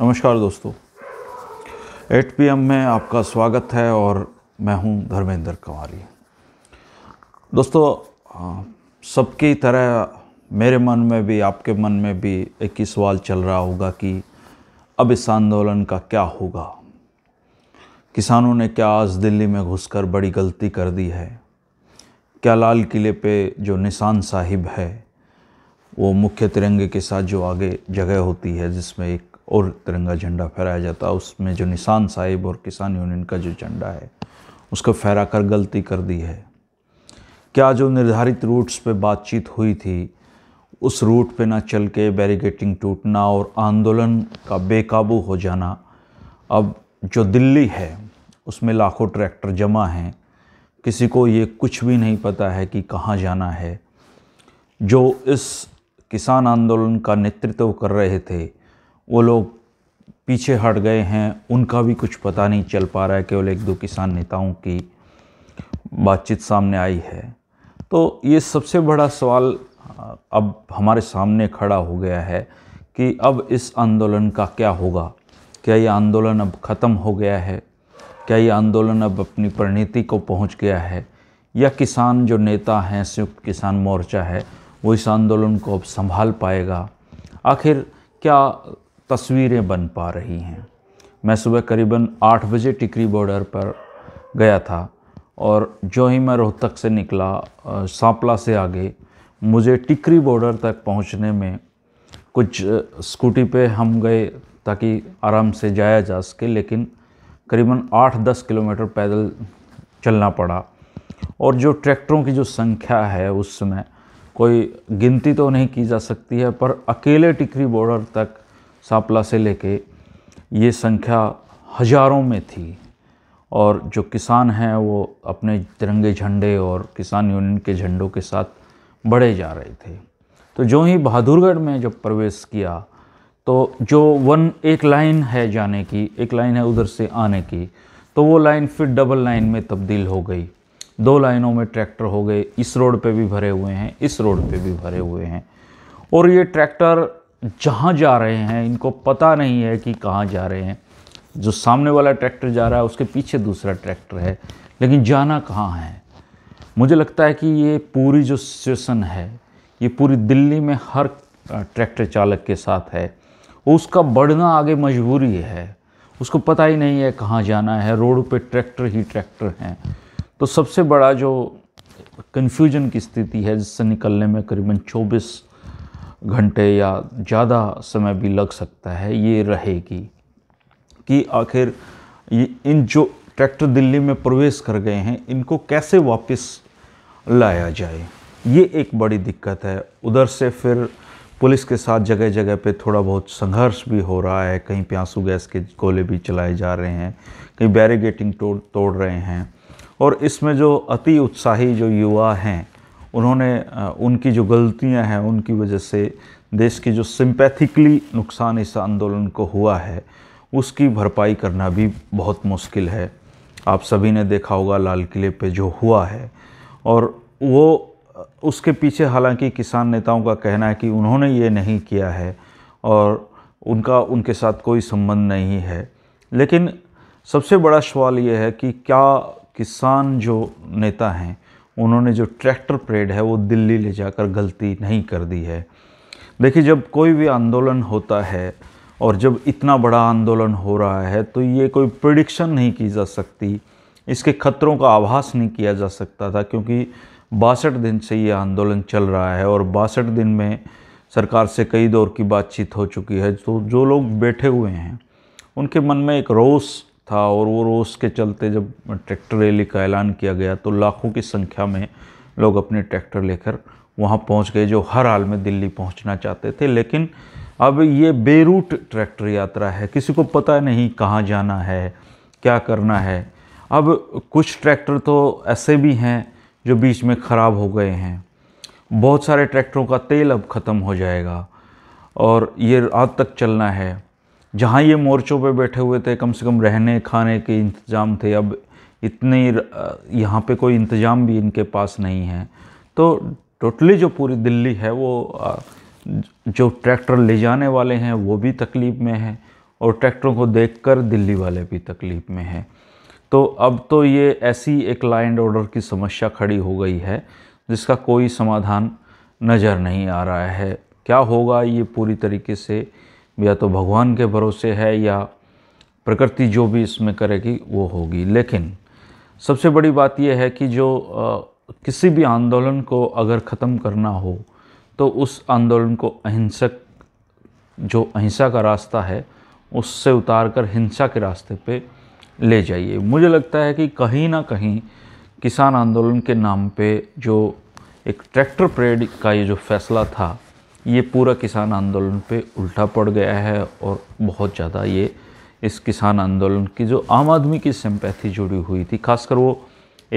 नमस्कार दोस्तों eight P M में आपका स्वागत है और मैं हूं धर्मेंद्र कंवारी दोस्तों सबकी तरह मेरे मन में भी आपके मन में भी एक ही सवाल चल रहा होगा कि अब इस आंदोलन का क्या होगा किसानों ने क्या आज दिल्ली में घुसकर बड़ी गलती कर दी है क्या लाल किले पे जो निशान साहिब है वो मुख्य तिरंगे के साथ जो आगे जगह होती है जिसमें एक और तिरंगा झंडा फहराया जाता उसमें जो निशान साहिब और किसान यूनियन का जो झंडा है उसको फहरा कर गलती कर दी है क्या जो निर्धारित रूट्स पे बातचीत हुई थी उस रूट पे ना चल के बैरिगेटिंग टूटना और आंदोलन का बेकाबू हो जाना अब जो दिल्ली है उसमें लाखों ट्रैक्टर जमा हैं किसी को ये कुछ भी नहीं पता है कि कहाँ जाना है जो इस किसान आंदोलन का नेतृत्व कर रहे थे वो लोग पीछे हट गए हैं उनका भी कुछ पता नहीं चल पा रहा है केवल एक दो किसान नेताओं की बातचीत सामने आई है तो ये सबसे बड़ा सवाल अब हमारे सामने खड़ा हो गया है कि अब इस आंदोलन का क्या होगा क्या ये आंदोलन अब ख़त्म हो गया है क्या ये आंदोलन अब अपनी परिणति को पहुंच गया है या किसान जो नेता हैं संयुक्त किसान मोर्चा है वो इस आंदोलन को अब संभाल पाएगा आखिर क्या तस्वीरें बन पा रही हैं मैं सुबह करीबन आठ बजे टिकरी बॉर्डर पर गया था और जो ही मैं रोहतक से निकला सांपला से आगे मुझे टिकरी बॉर्डर तक पहुंचने में कुछ स्कूटी पे हम गए ताकि आराम से जाया जा सके लेकिन करीबन आठ दस किलोमीटर पैदल चलना पड़ा और जो ट्रैक्टरों की जो संख्या है उस समय कोई गिनती तो नहीं की जा सकती है पर अकेले टिकरी बॉर्डर तक सापला से लेके ये संख्या हज़ारों में थी और जो किसान हैं वो अपने तिरंगे झंडे और किसान यूनियन के झंडों के साथ बढ़े जा रहे थे तो जो ही बहादुरगढ़ में जब प्रवेश किया तो जो वन एक लाइन है जाने की एक लाइन है उधर से आने की तो वो लाइन फिर डबल लाइन में तब्दील हो गई दो लाइनों में ट्रैक्टर हो गए इस रोड पे भी भरे हुए हैं इस रोड पे भी भरे हुए हैं और ये ट्रैक्टर जहाँ जा रहे हैं इनको पता नहीं है कि कहाँ जा रहे हैं जो सामने वाला ट्रैक्टर जा रहा है उसके पीछे दूसरा ट्रैक्टर है लेकिन जाना कहाँ है मुझे लगता है कि ये पूरी जो सिचुएसन है ये पूरी दिल्ली में हर ट्रैक्टर चालक के साथ है उसका बढ़ना आगे मजबूरी है उसको पता ही नहीं है कहाँ जाना है रोड पे ट्रैक्टर ही ट्रैक्टर हैं तो सबसे बड़ा जो कन्फ्यूजन की स्थिति है जिससे निकलने में करीबन चौबीस घंटे या ज़्यादा समय भी लग सकता है ये रहेगी कि आखिर ये इन जो ट्रैक्टर दिल्ली में प्रवेश कर गए हैं इनको कैसे वापस लाया जाए ये एक बड़ी दिक्कत है उधर से फिर पुलिस के साथ जगह जगह पे थोड़ा बहुत संघर्ष भी हो रहा है कहीं प्यासू गैस के गोले भी चलाए जा रहे हैं कहीं बैरिगेटिंग तोड़ तोड़ रहे हैं और इसमें जो अति उत्साही जो युवा हैं उन्होंने उनकी जो गलतियां हैं उनकी वजह से देश की जो सिंपैथिकली नुकसान इस आंदोलन को हुआ है उसकी भरपाई करना भी बहुत मुश्किल है आप सभी ने देखा होगा लाल किले पे जो हुआ है और वो उसके पीछे हालांकि किसान नेताओं का कहना है कि उन्होंने ये नहीं किया है और उनका उनके साथ कोई संबंध नहीं है लेकिन सबसे बड़ा सवाल ये है कि क्या किसान जो नेता हैं उन्होंने जो ट्रैक्टर परेड है वो दिल्ली ले जाकर गलती नहीं कर दी है देखिए जब कोई भी आंदोलन होता है और जब इतना बड़ा आंदोलन हो रहा है तो ये कोई प्रडिक्शन नहीं की जा सकती इसके खतरों का आभास नहीं किया जा सकता था क्योंकि बासठ दिन से ये आंदोलन चल रहा है और बासठ दिन में सरकार से कई दौर की बातचीत हो चुकी है तो जो लोग बैठे हुए हैं उनके मन में एक रोस था और वो रोज़ के चलते जब ट्रैक्टर रैली का ऐलान किया गया तो लाखों की संख्या में लोग अपने ट्रैक्टर लेकर वहाँ पहुँच गए जो हर हाल में दिल्ली पहुँचना चाहते थे लेकिन अब ये बेरूट ट्रैक्टर यात्रा है किसी को पता नहीं कहाँ जाना है क्या करना है अब कुछ ट्रैक्टर तो ऐसे भी हैं जो बीच में ख़राब हो गए हैं बहुत सारे ट्रैक्टरों का तेल अब ख़त्म हो जाएगा और ये रात तक चलना है जहाँ ये मोर्चों पे बैठे हुए थे कम से कम रहने खाने के इंतज़ाम थे अब इतने यहाँ पे कोई इंतज़ाम भी इनके पास नहीं है तो टोटली जो पूरी दिल्ली है वो जो ट्रैक्टर ले जाने वाले हैं वो भी तकलीफ़ में है और ट्रैक्टरों को देखकर दिल्ली वाले भी तकलीफ़ में हैं तो अब तो ये ऐसी एक लाइन ऑर्डर की समस्या खड़ी हो गई है जिसका कोई समाधान नज़र नहीं आ रहा है क्या होगा ये पूरी तरीके से या तो भगवान के भरोसे है या प्रकृति जो भी इसमें करेगी वो होगी लेकिन सबसे बड़ी बात यह है कि जो आ, किसी भी आंदोलन को अगर ख़त्म करना हो तो उस आंदोलन को अहिंसक जो अहिंसा का रास्ता है उससे उतार कर हिंसा के रास्ते पे ले जाइए मुझे लगता है कि कहीं ना कहीं किसान आंदोलन के नाम पे जो एक ट्रैक्टर परेड का ये जो फैसला था ये पूरा किसान आंदोलन पे उल्टा पड़ गया है और बहुत ज़्यादा ये इस किसान आंदोलन की जो आम आदमी की सिंपैथी जुड़ी हुई थी खासकर वो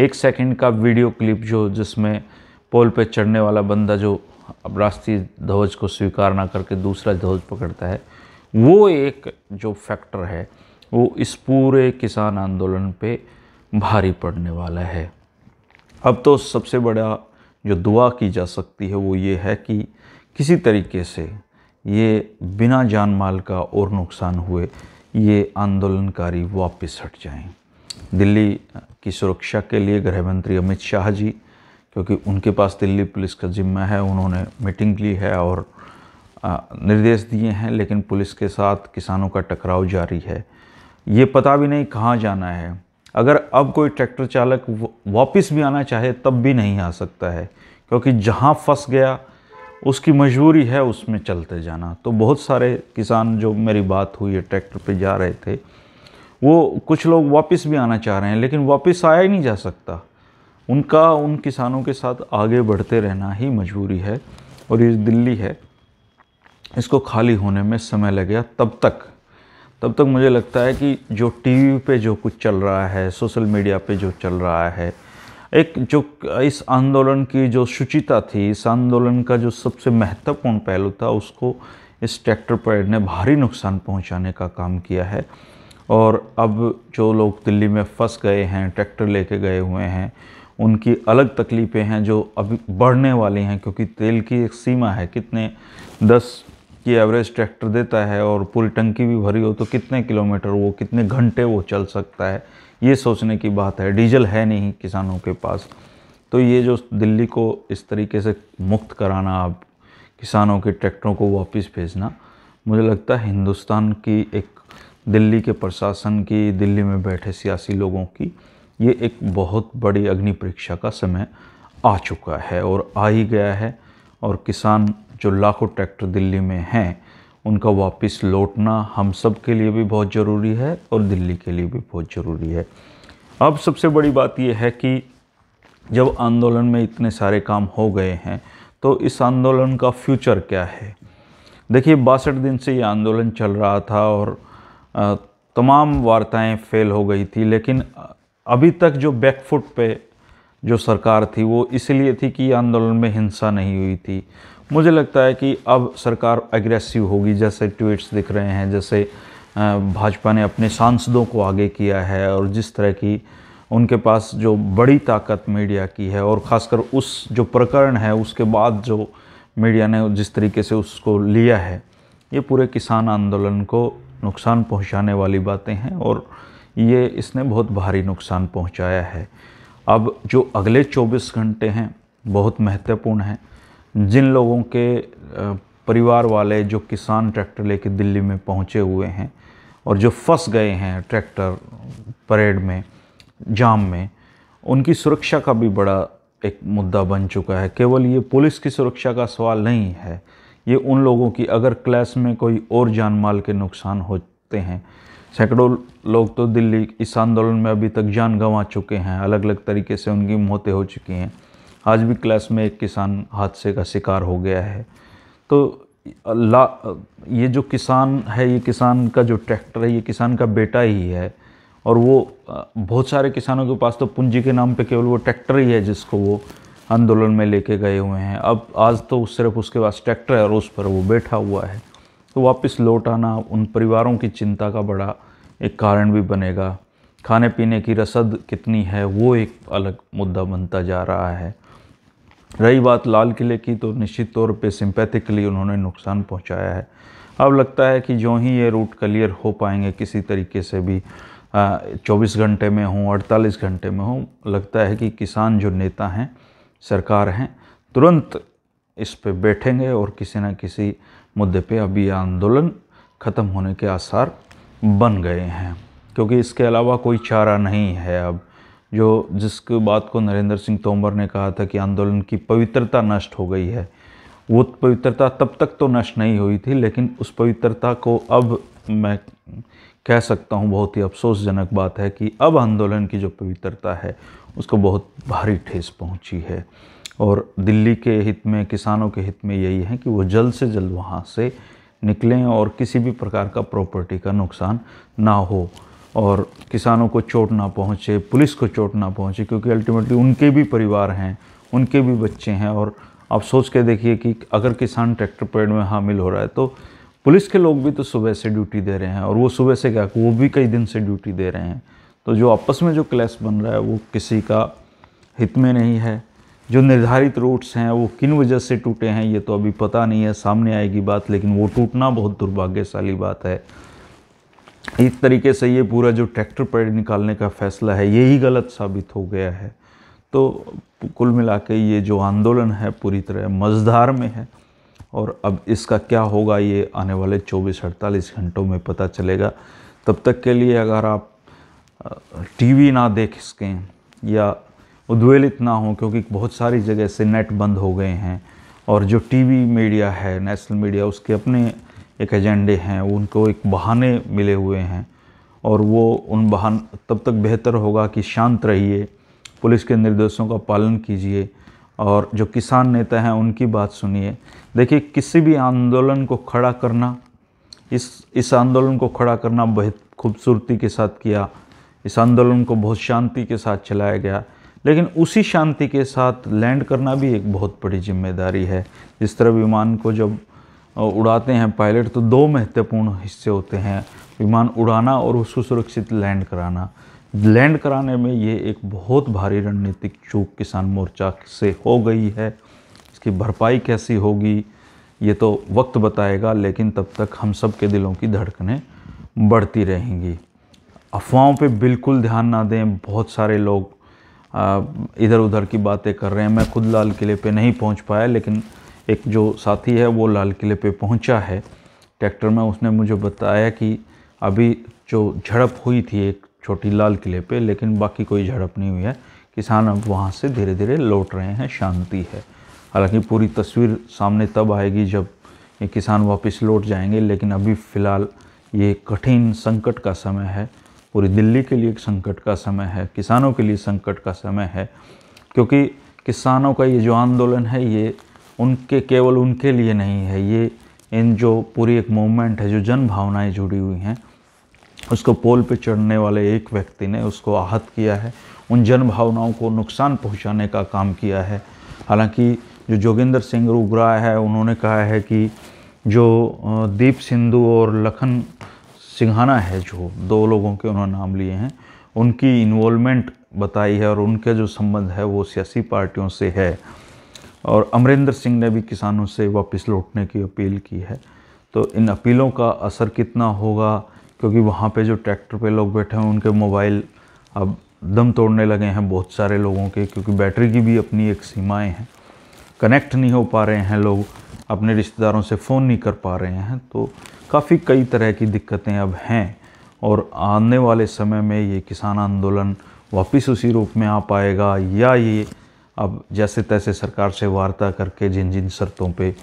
एक सेकंड का वीडियो क्लिप जो जिसमें पोल पे चढ़ने वाला बंदा जो अब राष्ट्रीय ध्वज को स्वीकार ना करके दूसरा ध्वज पकड़ता है वो एक जो फैक्टर है वो इस पूरे किसान आंदोलन पे भारी पड़ने वाला है अब तो सबसे बड़ा जो दुआ की जा सकती है वो ये है कि किसी तरीके से ये बिना जान माल का और नुकसान हुए ये आंदोलनकारी वापस हट जाएं। दिल्ली की सुरक्षा के लिए गृह मंत्री अमित शाह जी क्योंकि उनके पास दिल्ली पुलिस का जिम्मा है उन्होंने मीटिंग ली है और निर्देश दिए हैं लेकिन पुलिस के साथ किसानों का टकराव जारी है ये पता भी नहीं कहाँ जाना है अगर अब कोई ट्रैक्टर चालक वापस भी आना चाहे तब भी नहीं आ सकता है क्योंकि जहाँ फंस गया उसकी मजबूरी है उसमें चलते जाना तो बहुत सारे किसान जो मेरी बात हुई है ट्रैक्टर पे जा रहे थे वो कुछ लोग वापस भी आना चाह रहे हैं लेकिन वापस आया ही नहीं जा सकता उनका उन किसानों के साथ आगे बढ़ते रहना ही मजबूरी है और ये दिल्ली है इसको खाली होने में समय लग गया तब तक तब तक मुझे लगता है कि जो टीवी पे जो कुछ चल रहा है सोशल मीडिया पे जो चल रहा है एक जो इस आंदोलन की जो शुचिता थी इस आंदोलन का जो सबसे महत्वपूर्ण पहलू था उसको इस ट्रैक्टर परेड ने भारी नुकसान पहुंचाने का काम किया है और अब जो लोग दिल्ली में फंस गए हैं ट्रैक्टर लेके गए हुए हैं उनकी अलग तकलीफ़ें हैं जो अभी बढ़ने वाली हैं क्योंकि तेल की एक सीमा है कितने दस की एवरेज ट्रैक्टर देता है और पूरी टंकी भी भरी हो तो कितने किलोमीटर वो कितने घंटे वो चल सकता है ये सोचने की बात है डीजल है नहीं किसानों के पास तो ये जो दिल्ली को इस तरीके से मुक्त कराना आप किसानों के ट्रैक्टरों को वापस भेजना मुझे लगता है हिंदुस्तान की एक दिल्ली के प्रशासन की दिल्ली में बैठे सियासी लोगों की ये एक बहुत बड़ी अग्नि परीक्षा का समय आ चुका है और आ ही गया है और किसान जो लाखों ट्रैक्टर दिल्ली में हैं उनका वापस लौटना हम सब के लिए भी बहुत ज़रूरी है और दिल्ली के लिए भी बहुत ज़रूरी है अब सबसे बड़ी बात यह है कि जब आंदोलन में इतने सारे काम हो गए हैं तो इस आंदोलन का फ्यूचर क्या है देखिए बासठ दिन से ये आंदोलन चल रहा था और तमाम वार्ताएं फेल हो गई थी लेकिन अभी तक जो बैकफुट पे जो सरकार थी वो इसलिए थी कि आंदोलन में हिंसा नहीं हुई थी मुझे लगता है कि अब सरकार एग्रेसिव होगी जैसे ट्वीट्स दिख रहे हैं जैसे भाजपा ने अपने सांसदों को आगे किया है और जिस तरह की उनके पास जो बड़ी ताकत मीडिया की है और ख़ासकर उस जो प्रकरण है उसके बाद जो मीडिया ने जिस तरीके से उसको लिया है ये पूरे किसान आंदोलन को नुकसान पहुंचाने वाली बातें हैं और ये इसने बहुत भारी नुकसान पहुंचाया है अब जो अगले 24 घंटे हैं बहुत महत्वपूर्ण हैं जिन लोगों के परिवार वाले जो किसान ट्रैक्टर लेके दिल्ली में पहुंचे हुए हैं और जो फंस गए हैं ट्रैक्टर परेड में जाम में उनकी सुरक्षा का भी बड़ा एक मुद्दा बन चुका है केवल ये पुलिस की सुरक्षा का सवाल नहीं है ये उन लोगों की अगर क्लैश में कोई और जान माल के नुकसान होते हैं सैकड़ों लोग तो दिल्ली इस आंदोलन में अभी तक जान गंवा चुके हैं अलग अलग तरीके से उनकी मौतें हो चुकी हैं आज भी क्लास में एक किसान हादसे का शिकार हो गया है तो ला ये जो किसान है ये किसान का जो ट्रैक्टर है ये किसान का बेटा ही है और वो बहुत सारे किसानों के पास तो पूंजी के नाम पे केवल वो ट्रैक्टर ही है जिसको वो आंदोलन में लेके गए हुए हैं अब आज तो सिर्फ उसके पास ट्रैक्टर है और उस पर वो बैठा हुआ है तो वापस लौट आना उन परिवारों की चिंता का बड़ा एक कारण भी बनेगा खाने पीने की रसद कितनी है वो एक अलग मुद्दा बनता जा रहा है रही बात लाल किले की तो निश्चित तौर पे सिंपैथिकली उन्होंने नुकसान पहुंचाया है अब लगता है कि जो ही ये रूट क्लियर हो पाएंगे किसी तरीके से भी आ, 24 घंटे में हों 48 घंटे में हों लगता है कि किसान जो नेता हैं सरकार हैं तुरंत इस पे बैठेंगे और किसी न किसी मुद्दे पे अभी आंदोलन ख़त्म होने के आसार बन गए हैं क्योंकि इसके अलावा कोई चारा नहीं है अब जो जिस बात को नरेंद्र सिंह तोमर ने कहा था कि आंदोलन की पवित्रता नष्ट हो गई है वो पवित्रता तब तक तो नष्ट नहीं हुई थी लेकिन उस पवित्रता को अब मैं कह सकता हूँ बहुत ही अफसोसजनक बात है कि अब आंदोलन की जो पवित्रता है उसको बहुत भारी ठेस पहुँची है और दिल्ली के हित में किसानों के हित में यही है कि वो जल्द से जल्द वहाँ से निकलें और किसी भी प्रकार का प्रॉपर्टी का नुकसान ना हो और किसानों को चोट ना पहुँचे पुलिस को चोट ना पहुँचे क्योंकि अल्टीमेटली उनके भी परिवार हैं उनके भी बच्चे हैं और आप सोच के देखिए कि अगर किसान ट्रैक्टर पेड में हामिल हो रहा है तो पुलिस के लोग भी तो सुबह से ड्यूटी दे रहे हैं और वो सुबह से क्या वो भी कई दिन से ड्यूटी दे रहे हैं तो जो आपस में जो क्लैश बन रहा है वो किसी का हित में नहीं है जो निर्धारित रूट्स हैं वो किन वजह से टूटे हैं ये तो अभी पता नहीं है सामने आएगी बात लेकिन वो टूटना बहुत दुर्भाग्यशाली बात है एक तरीके से ये पूरा जो ट्रैक्टर पैड निकालने का फैसला है यही गलत साबित हो गया है तो कुल मिला के ये जो आंदोलन है पूरी तरह मझधार में है और अब इसका क्या होगा ये आने वाले 24-48 घंटों में पता चलेगा तब तक के लिए अगर आप टीवी ना देख सकें या उद्वेलित ना हो क्योंकि बहुत सारी जगह से नेट बंद हो गए हैं और जो टीवी मीडिया है नेशनल मीडिया उसके अपने एक एजेंडे हैं उनको एक बहाने मिले हुए हैं और वो उन बहान तब तक बेहतर होगा कि शांत रहिए पुलिस के निर्देशों का पालन कीजिए और जो किसान नेता हैं उनकी बात सुनिए देखिए किसी भी आंदोलन को खड़ा करना इस इस आंदोलन को खड़ा करना बहुत खूबसूरती के साथ किया इस आंदोलन को बहुत शांति के साथ चलाया गया लेकिन उसी शांति के साथ लैंड करना भी एक बहुत बड़ी जिम्मेदारी है जिस तरह विमान को जब उड़ाते हैं पायलट तो दो महत्वपूर्ण हिस्से होते हैं विमान उड़ाना और उसको सुरक्षित लैंड कराना लैंड कराने में ये एक बहुत भारी रणनीतिक चूक किसान मोर्चा से हो गई है इसकी भरपाई कैसी होगी ये तो वक्त बताएगा लेकिन तब तक हम सब के दिलों की धड़कनें बढ़ती रहेंगी अफवाहों पे बिल्कुल ध्यान ना दें बहुत सारे लोग इधर उधर की बातें कर रहे हैं मैं खुद लाल किले पे नहीं पहुंच पाया लेकिन एक जो साथी है वो लाल किले पे पहुंचा है ट्रैक्टर में उसने मुझे बताया कि अभी जो झड़प हुई थी एक छोटी लाल किले पे लेकिन बाकी कोई झड़प नहीं हुई है किसान अब वहाँ से धीरे धीरे लौट रहे हैं शांति है हालांकि पूरी तस्वीर सामने तब आएगी जब ये किसान वापस लौट जाएंगे लेकिन अभी फ़िलहाल ये कठिन संकट का समय है पूरी दिल्ली के लिए एक संकट का समय है किसानों के लिए संकट का समय है क्योंकि किसानों का ये जो आंदोलन है ये उनके केवल उनके लिए नहीं है ये इन जो पूरी एक मूवमेंट है जो जन भावनाएँ जुड़ी हुई हैं उसको पोल पे चढ़ने वाले एक व्यक्ति ने उसको आहत किया है उन जन भावनाओं को नुकसान पहुंचाने का काम किया है हालांकि जो जोगिंदर सिंह उगरा है उन्होंने कहा है कि जो दीप सिंधु और लखन सिंघाना है जो दो लोगों के उन्होंने नाम लिए हैं उनकी इन्वॉल्वमेंट बताई है और उनके जो संबंध है वो सियासी पार्टियों से है और अमरिंदर सिंह ने भी किसानों से वापस लौटने की अपील की है तो इन अपीलों का असर कितना होगा क्योंकि वहाँ पे जो ट्रैक्टर पे लोग बैठे हैं उनके मोबाइल अब दम तोड़ने लगे हैं बहुत सारे लोगों के क्योंकि बैटरी की भी अपनी एक सीमाएं हैं कनेक्ट नहीं हो पा रहे हैं लोग अपने रिश्तेदारों से फ़ोन नहीं कर पा रहे हैं तो काफ़ी कई तरह की दिक्कतें अब हैं और आने वाले समय में ये किसान आंदोलन वापस उसी रूप में आ पाएगा या ये अब जैसे तैसे सरकार से वार्ता करके जिन जिन शर्तों पे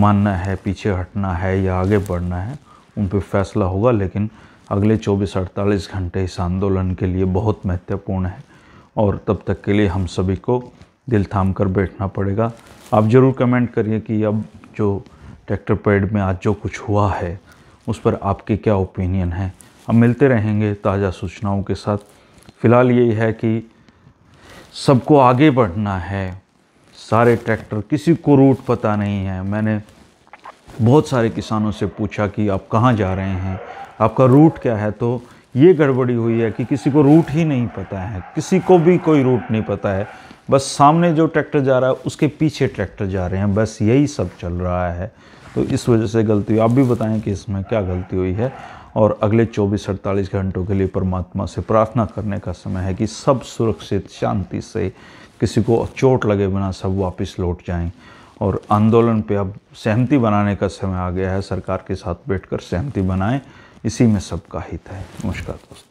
मानना है पीछे हटना है या आगे बढ़ना है उन पर फैसला होगा लेकिन अगले 24-48 घंटे इस आंदोलन के लिए बहुत महत्वपूर्ण है और तब तक के लिए हम सभी को दिल थाम कर बैठना पड़ेगा आप ज़रूर कमेंट करिए कि अब जो ट्रैक्टर पैड में आज जो कुछ हुआ है उस पर आपकी क्या ओपिनियन है हम मिलते रहेंगे ताज़ा सूचनाओं के साथ फ़िलहाल यही है कि सबको आगे बढ़ना है सारे ट्रैक्टर किसी को रूट पता नहीं है मैंने बहुत सारे किसानों से पूछा कि आप कहाँ जा रहे हैं आपका रूट क्या है तो ये गड़बड़ी हुई है कि किसी को रूट ही नहीं पता है किसी को भी कोई रूट नहीं पता है बस सामने जो ट्रैक्टर जा रहा है उसके पीछे ट्रैक्टर जा रहे हैं बस यही सब चल रहा है तो इस वजह से गलती हुई आप भी बताएं कि इसमें क्या गलती हुई है और अगले 24-48 घंटों के लिए परमात्मा से प्रार्थना करने का समय है कि सब सुरक्षित शांति से किसी को चोट लगे बिना सब वापस लौट जाएं और आंदोलन पे अब सहमति बनाने का समय आ गया है सरकार के साथ बैठकर सहमति बनाएं इसी में सबका हित है नमस्कार दोस्तों